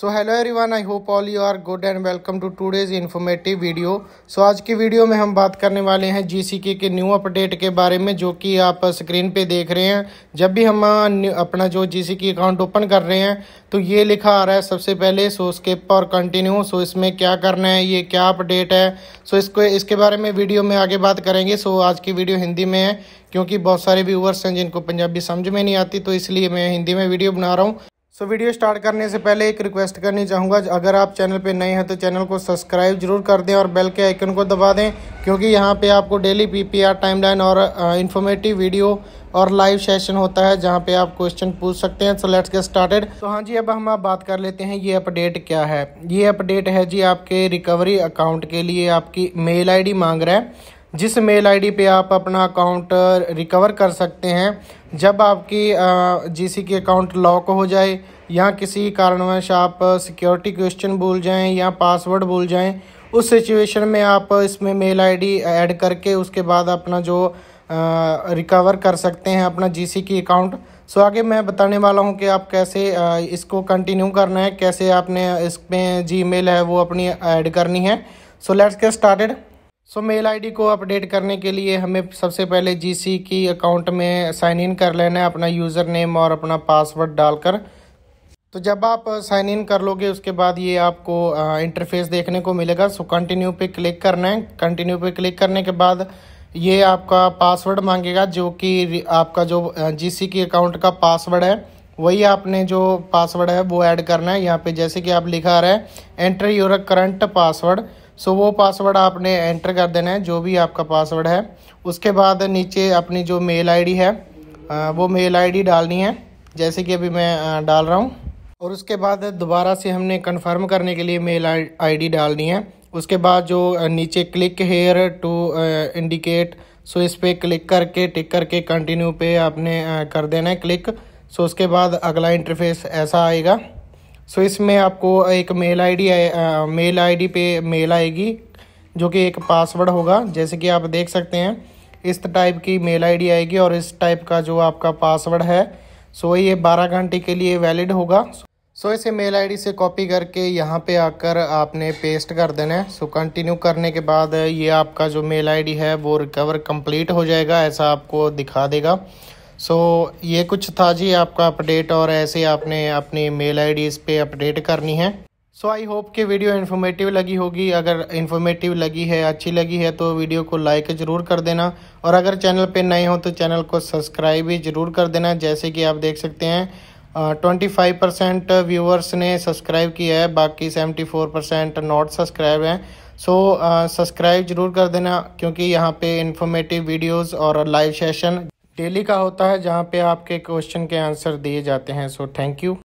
so hello everyone I hope all you are good and welcome to today's informative video so आज की video में हम बात करने वाले हैं जीसीके के न्यू अपडेट के बारे में जो कि आप स्क्रीन पे देख रहे हैं जब भी हम अपना जो जीसीके अकाउंट ओपन कर रहे हैं तो ये लिखा आ रहा है सबसे पहले सो स्किप और कंटिन्यू सो इसमें क्या करना है ये क्या अपडेट है सो इसको इसके बारे में वीडियो में आगे बात करेंगे सो आज की वीडियो हिंदी में है क्योंकि बहुत सारे व्यूवर्स हैं जिनको पंजाबी समझ में नहीं आती तो इसलिए मैं हिंदी में वीडियो बना रहा हूँ सो so, वीडियो स्टार्ट करने से पहले एक रिक्वेस्ट करनी चाहूँगा अगर आप चैनल पे नए हैं तो चैनल को सब्सक्राइब जरूर कर दें और बेल के आइकन को दबा दें क्योंकि यहाँ पे आपको डेली पीपीआर टाइमलाइन और इन्फॉर्मेटिव वीडियो और लाइव सेशन होता है जहाँ पे आप क्वेश्चन पूछ सकते हैं सो लेट्स गेट स्टार्टेड तो हाँ जी अब हम आप बात कर लेते हैं ये अपडेट क्या है ये अपडेट है जी आपके रिकवरी अकाउंट के लिए आपकी मेल आई मांग रहा है जिस मेल आईडी पे आप अपना अकाउंट रिकवर कर सकते हैं जब आपकी जीसी की अकाउंट लॉक हो जाए या किसी कारणवश आप सिक्योरिटी क्वेश्चन भूल जाएं या पासवर्ड भूल जाएं उस सिचुएशन में आप इसमें मेल आईडी ऐड करके उसके बाद अपना जो रिकवर कर सकते हैं अपना जीसी की अकाउंट सो आगे मैं बताने वाला हूं कि आप कैसे इसको कंटिन्यू करना है कैसे आपने इसमें जी मेल है वो अपनी ऐड करनी है so let's get started so mail ID को अपडेट करने के लिए हमें सबसे पहले जीसी की अकाउंट में साइन इन कर लेना है अपना यूज़र नेम और अपना पासवर्ड डालकर तो जब आप साइन uh, इन कर लोगे उसके बाद ये आपको इंटरफेस uh, देखने को मिलेगा सो कंटिन्यू पे क्लिक करना है कंटिन्यू पे क्लिक करने के बाद ये आपका पासवर्ड मांगेगा जो कि आपका जो जीसी uh, की अकाउंट का पासवर्ड है वही आपने जो पासवर्ड है वो ऐड करना है यहाँ पे जैसे कि आप लिखा रहा है enter your current password so वो पासवर्ड आपने एंटर कर देना है जो भी आपका पासवर्ड है उसके बाद नीचे अपनी जो मेल आईडी है वो मेल आईडी डालनी है जैसे कि अभी मैं डाल रहा हूँ और उसके बाद दोबारा से हमने कन्फर्म करने के लिए मेल आई डालनी है उसके बाद जो नीचे click here to indicate so इस पर क्लिक करके टिक करके कंटिन्यू पे आपने कर देना है क्लिक सो उसके बाद अगला इंटरफेस ऐसा आएगा सो इसमें आपको एक मेल आईडी मेल आईडी पे मेल आएगी जो कि एक पासवर्ड होगा जैसे कि आप देख सकते हैं इस टाइप की मेल आईडी आएगी और इस टाइप का जो आपका पासवर्ड है सो ये बारह घंटे के लिए वैलिड होगा सो इसे मेल आईडी से कॉपी करके यहाँ पे आकर आपने पेस्ट कर देना है सो कंटिन्यू करने के बाद ये आपका जो मेल आईडी है वो रिकवर कंप्लीट हो जाएगा ऐसा आपको दिखा देगा सो so, ये कुछ था जी आपका अपडेट और ऐसे आपने अपनी मेल आई पे अपडेट करनी है सो आई होप कि वीडियो इन्फॉर्मेटिव लगी होगी अगर इन्फॉर्मेटिव लगी है अच्छी लगी है तो वीडियो को लाइक ज़रूर कर देना और अगर चैनल पे नए हो तो चैनल को सब्सक्राइब भी ज़रूर कर देना जैसे कि आप देख सकते हैं ट्वेंटी फाइव परसेंट व्यूअर्स ने सब्सक्राइब किया है बाकी seventy four percent not subscribe हैं सो सब्सक्राइब ज़रूर कर देना क्योंकि यहाँ पर इन्फॉर्मेटिव वीडियोज़ और लाइव सेशन डेली का होता है जहाँ पे आपके क्वेश्चन के आंसर दिए जाते हैं सो थैंक यू